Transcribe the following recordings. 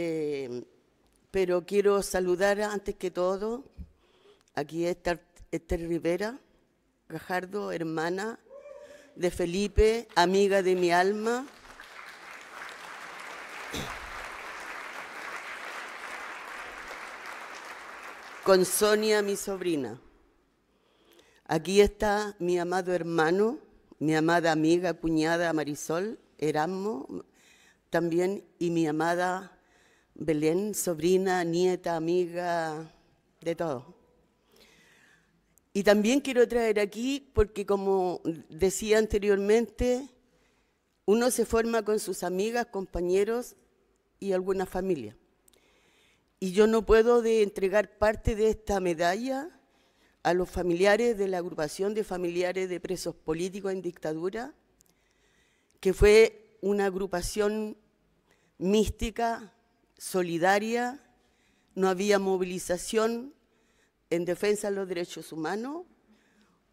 Eh, pero quiero saludar antes que todo aquí está Esther, Esther Rivera Gajardo, hermana de Felipe, amiga de mi alma. Con Sonia, mi sobrina. Aquí está mi amado hermano, mi amada amiga, cuñada Marisol Erasmo, también, y mi amada Belén, sobrina, nieta, amiga, de todo. Y también quiero traer aquí, porque como decía anteriormente, uno se forma con sus amigas, compañeros y alguna familia. Y yo no puedo de entregar parte de esta medalla a los familiares de la agrupación de familiares de presos políticos en dictadura, que fue una agrupación mística, solidaria, no había movilización en defensa de los derechos humanos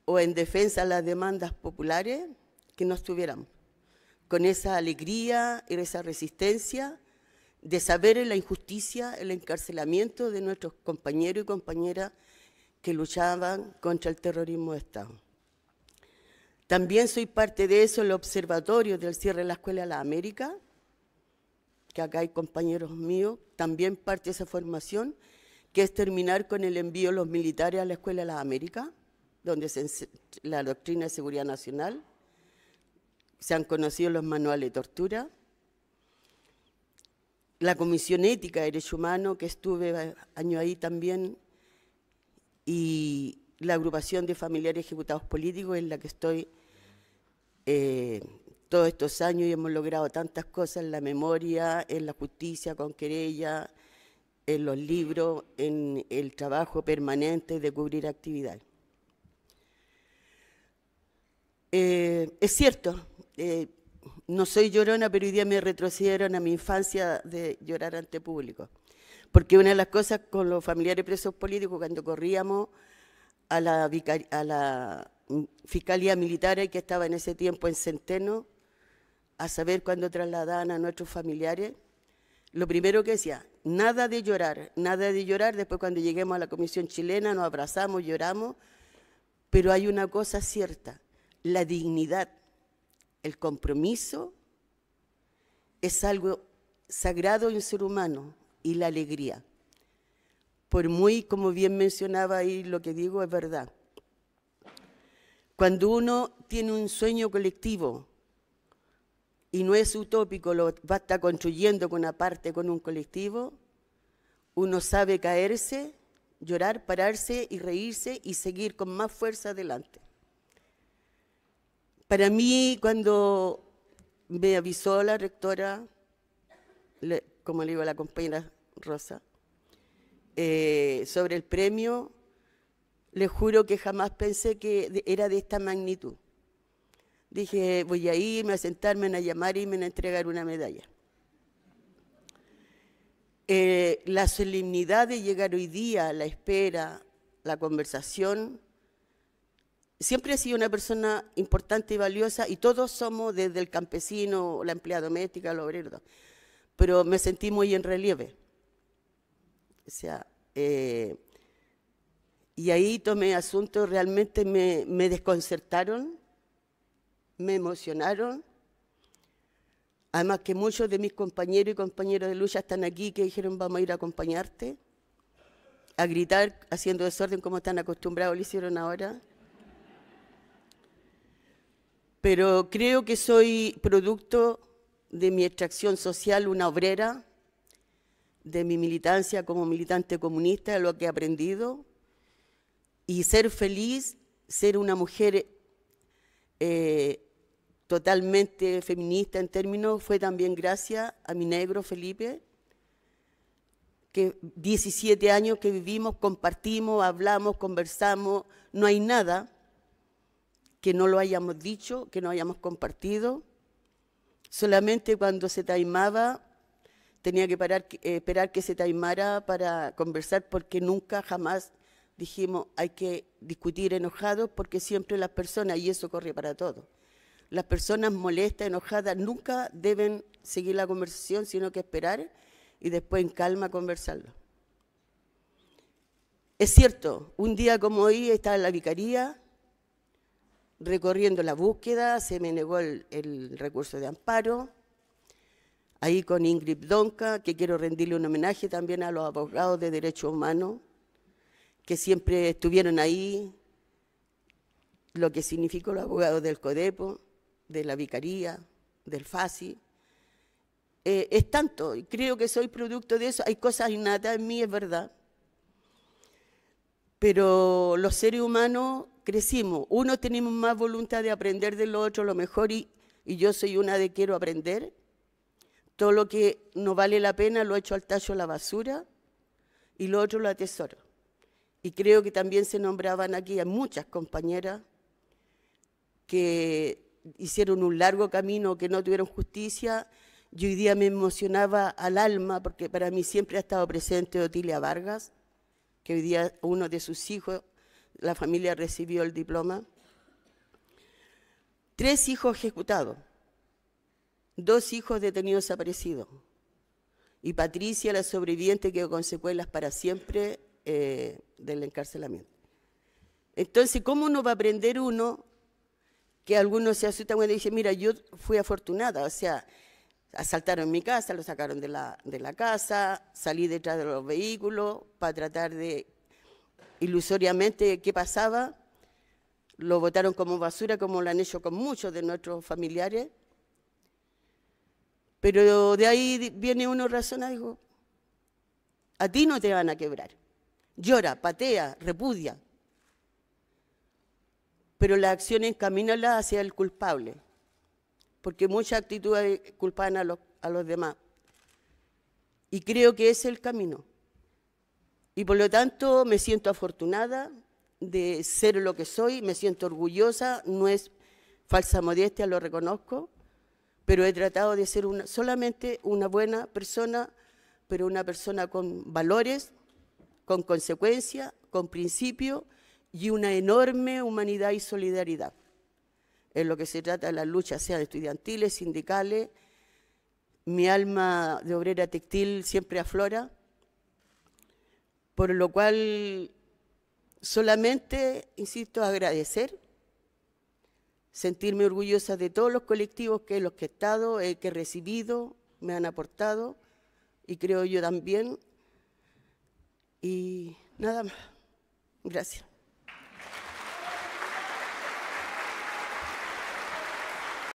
o en defensa de las demandas populares que no estuvieran con esa alegría y esa resistencia de saber la injusticia, el encarcelamiento de nuestros compañeros y compañeras que luchaban contra el terrorismo de Estado. También soy parte de eso, el observatorio del cierre de la Escuela de la América, que acá hay compañeros míos, también parte de esa formación, que es terminar con el envío de los militares a la Escuela de las Américas, donde se la doctrina de seguridad nacional, se han conocido los manuales de tortura, la Comisión Ética de Derecho Humano, que estuve año ahí también, y la agrupación de familiares ejecutados políticos en la que estoy eh, todos estos años y hemos logrado tantas cosas en la memoria, en la justicia con querella, en los libros, en el trabajo permanente de cubrir actividad. Eh, es cierto, eh, no soy llorona, pero hoy día me retrocedieron a mi infancia de llorar ante público. Porque una de las cosas con los familiares presos políticos, cuando corríamos a la, a la fiscalía militar que estaba en ese tiempo en Centeno, a saber cuando trasladaban a nuestros familiares, lo primero que decía, nada de llorar, nada de llorar, después cuando lleguemos a la Comisión Chilena nos abrazamos, lloramos, pero hay una cosa cierta, la dignidad, el compromiso es algo sagrado en ser humano y la alegría. Por muy, como bien mencionaba ahí, lo que digo es verdad. Cuando uno tiene un sueño colectivo, y no es utópico, lo va a estar construyendo con una parte, con un colectivo, uno sabe caerse, llorar, pararse y reírse y seguir con más fuerza adelante. Para mí, cuando me avisó la rectora, como le digo a la compañera Rosa, eh, sobre el premio, le juro que jamás pensé que era de esta magnitud dije, voy a irme a sentarme, a llamar y me a entregar una medalla. Eh, la solemnidad de llegar hoy día, la espera, la conversación, siempre he sido una persona importante y valiosa y todos somos, desde el campesino, la empleada doméstica, el obrero, pero me sentí muy en relieve. O sea, eh, y ahí tomé asuntos, realmente me desconcertaron me emocionaron. Además que muchos de mis compañeros y compañeras de lucha están aquí que dijeron vamos a ir a acompañarte. A gritar haciendo desorden como están acostumbrados, lo hicieron ahora. Pero creo que soy producto de mi extracción social, una obrera, de mi militancia como militante comunista, de lo que he aprendido. Y ser feliz, ser una mujer eh, totalmente feminista en términos fue también gracias a mi negro Felipe, que 17 años que vivimos, compartimos, hablamos, conversamos, no hay nada que no lo hayamos dicho, que no hayamos compartido. Solamente cuando se taimaba tenía que parar, eh, esperar que se taimara para conversar porque nunca jamás dijimos hay que discutir enojados porque siempre las personas, y eso corre para todos las personas molestas, enojadas, nunca deben seguir la conversación, sino que esperar y después en calma conversarlo. Es cierto, un día como hoy estaba en la vicaría recorriendo la búsqueda, se me negó el, recurso de amparo, ahí con Ingrid Donca, que quiero rendirle un homenaje también a los abogados de derechos humanos, que siempre estuvieron ahí, lo que significó los abogados del CODEPO, de la Vicaría, del FASI. Eh, es tanto, y creo que soy producto de eso. Hay cosas innatas en mí, es verdad. Pero los seres humanos crecimos. uno tenemos más voluntad de aprender de otro lo mejor, y, yo soy una de quiero aprender. Todo lo que no vale la pena lo echo al tallo a la basura y lo otro lo atesoro. Y creo que también se nombraban aquí a muchas compañeras que hicieron un largo camino, que no tuvieron justicia, yo hoy día me emocionaba al alma, porque para mí siempre ha estado presente Otilia Vargas, que hoy día uno de sus hijos, la familia recibió el diploma. Tres hijos ejecutados, dos hijos detenidos desaparecidos, y Patricia, la sobreviviente, quedó con secuelas para siempre eh, del encarcelamiento. Entonces, ¿cómo uno va a aprender uno que algunos se asustan cuando dicen, mira, yo fui afortunada, o sea, asaltaron mi casa, lo sacaron de la, de la casa, salí detrás de los vehículos para tratar de ilusoriamente qué pasaba, lo botaron como basura, como lo han hecho con muchos de nuestros familiares. Pero de ahí viene uno razonado, dijo, a ti no te van a quebrar. Llora, patea, repudia, pero la acción encamínala hacia el culpable, porque muchas actitudes culpan a los, demás. Y creo que es el camino. Y por lo tanto me siento afortunada de ser lo que soy, me siento orgullosa, no es falsa modestia, lo reconozco, pero he tratado de ser una, solamente una buena persona, pero una persona con valores, con consecuencia, con principio y una enorme humanidad y solidaridad en lo que se trata de las luchas, sea de estudiantiles, sindicales. Mi alma de obrera textil siempre aflora, por lo cual solamente, insisto, agradecer, sentirme orgullosa de todos los colectivos que los que he estado, eh, que he recibido, me han aportado, y creo yo también. Y nada más. Gracias.